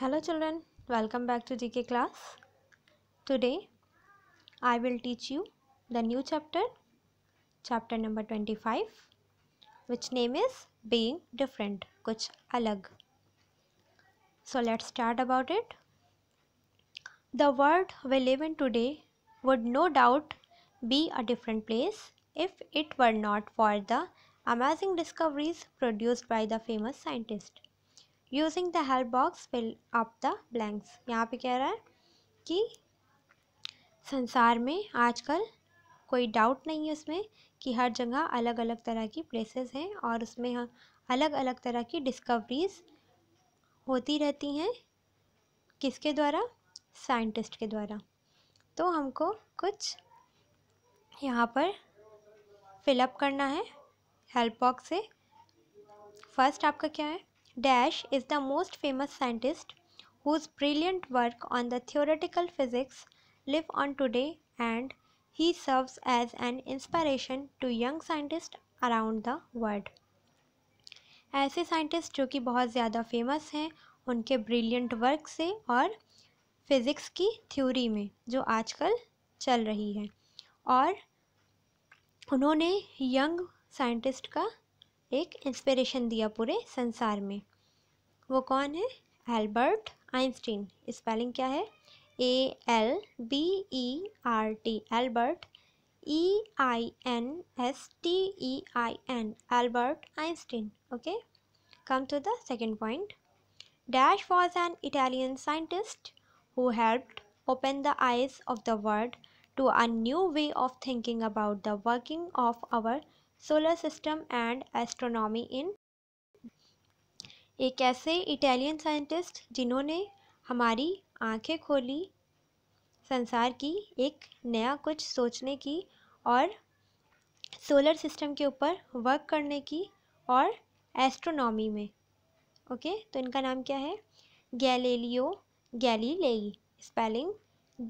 Hello children, welcome back to GK class. Today I will teach you the new chapter, chapter number 25, which name is Being Different, Kuch Alag. So let's start about it. The world we live in today would no doubt be a different place if it were not for the amazing discoveries produced by the famous scientist. Using the help box fill up the blanks यहाँ पे कह रहा है कि संसार में आजकल कोई डाउट नहीं है उसमें कि हर जगह अलग अलग तरह की प्लेसेस हैं और उसमें हम हाँ, अलग अलग तरह की डिस्कवरीज होती रहती हैं किसके द्वारा साइंटिस्ट के द्वारा तो हमको कुछ यहाँ पर फिलअप करना है हेल्प बॉक्स से फर्स्ट आपका क्या है Dash is the most famous scientist whose brilliant work on the theoretical physics live on today and he serves as an inspiration to young scientists around the world ऐसे scientist जो कि बहुत ज़्यादा famous हैं उनके ब्रिलियंट वर्क से और physics की थ्योरी में जो आजकल चल रही है और उन्होंने यंग साइंटिस्ट का एक इंस्पिरेशन दिया पूरे संसार में वो कौन है एल्बर्ट आइंस्टीन स्पेलिंग क्या है A L B E R T Albert E I N S T E I N Albert Einstein okay come to the second point dash was an Italian scientist who helped open the eyes of the world to a new way of thinking about the working of our solar system and astronomy in एक ऐसे Italian scientist जिन्होंने हमारी आंखें खोली संसार की एक नया कुछ सोचने की और सोलर सिस्टम के ऊपर वर्क करने की और एस्ट्रोनॉमी में ओके तो इनका नाम क्या है Galileo Galilei spelling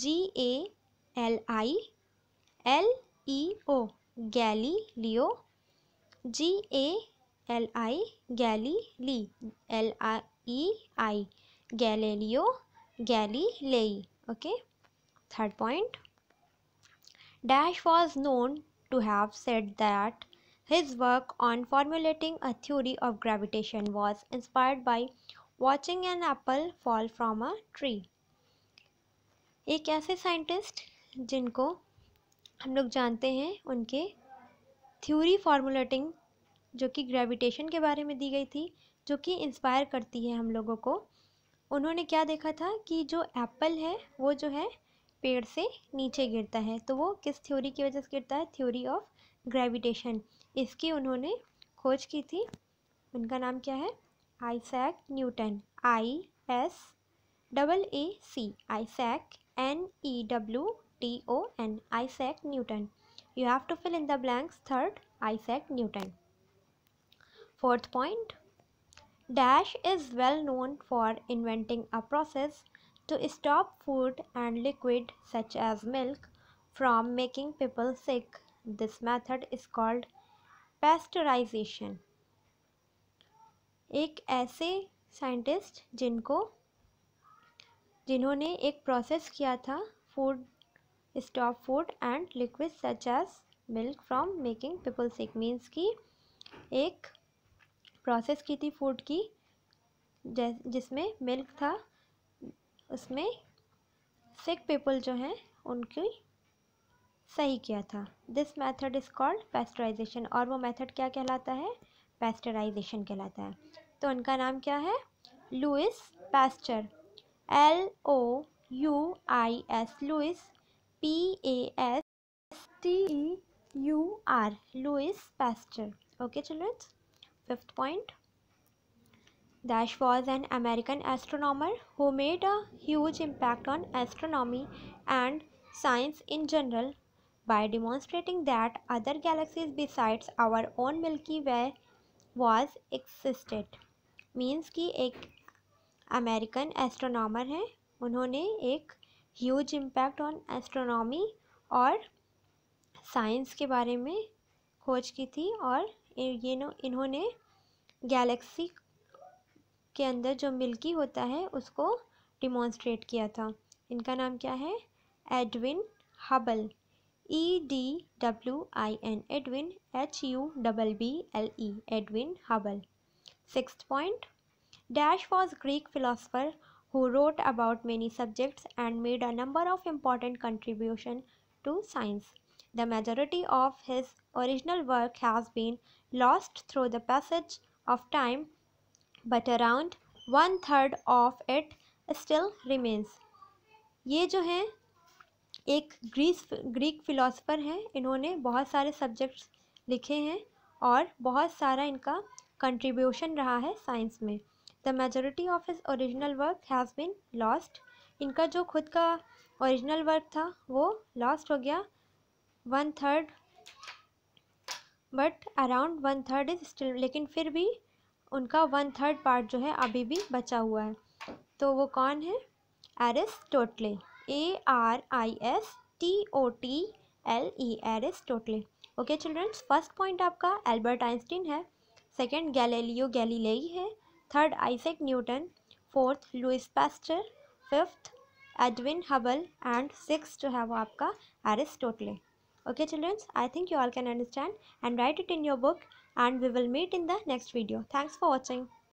G A L I L E O Galileo G A L I Galilei L E I Galileo Galilei okay third point dash was known to have said that his work on formulating a theory of gravitation was inspired by watching an apple fall from a tree एक ऐसे scientist जिनको हम लोग जानते हैं उनके theory फार्मूलेटिंग जो कि ग्रेविटेशन के बारे में दी गई थी जो कि इंस्पायर करती है हम लोगों को उन्होंने क्या देखा था कि जो एप्पल है वो जो है पेड़ से नीचे गिरता है तो वो किस थ्योरी की वजह से गिरता है थ्योरी ऑफ ग्रेविटेशन इसकी उन्होंने खोज की थी उनका नाम क्या है Isaac Newton I S double A C Isaac N E W T-O and Isaac Newton. You have to fill in the blanks third Isaac Newton. Fourth point, Dash is well known for inventing a process to stop food and liquid such as milk from making people sick. This method is called pasteurization. एक ऐसे scientist जिनको जिन्होंने एक process किया था food stop food and liquid such as milk from making people sick means की एक process की थी फूड की जिसमें मिल्क था उसमें सिक पीपल जो हैं उनकी सही किया था this method is called pasteurisation और वो मेथड क्या कहलाता है पेस्टराइजेशन कहलाता है तो उनका नाम क्या है Louis Pasteur L O U I S Louis P A S S T U R Louis Pasteur okay children fifth point dash was an American astronomer who made a huge impact on astronomy and science in general by demonstrating that other galaxies besides our own Milky Way was existed means कि एक American astronomer हैं उन्होंने एक huge impact on astronomy और science के बारे में खोज की थी और ये नो इन्होंने गैलेक्सी के अंदर जो मिल्की होता है उसको डिमॉन्स्ट्रेट किया था इनका नाम क्या है Edwin Hubble E D W I N Edwin H U double B L E Edwin Hubble six point dash was Greek philosopher who wrote about many subjects and made a number of important contribution to science. The majority of his original work has been lost through the passage of time, but around one third of it still remains ye jo hai एक Greece Greek philosopher हैं इन्होंने बहुत सारे subjects लिखे हैं और बहुत सारा इनका कंट्रीब्यूशन रहा है साइंस में the majority of his original work has been lost इनका जो खुद का ओरिजिनल वर्क था वो लॉस्ट हो गया one third but around one third is still लेकिन फिर भी उनका वन थर्ड पार्ट जो है अभी भी बचा हुआ है तो वो कौन है Aristotle A R I S T O T L E Aristotle okay children's first point आपका एल्बर्ट आइंस्टीन है सेकंड गैलेलियो गैलीलेई है third Isaac Newton, fourth Louis Pasteur, fifth Edwin Hubble and sixth जो है वो Aristotle. Okay children, I think you all can understand and write it in your book and we will meet in the next video. Thanks for watching.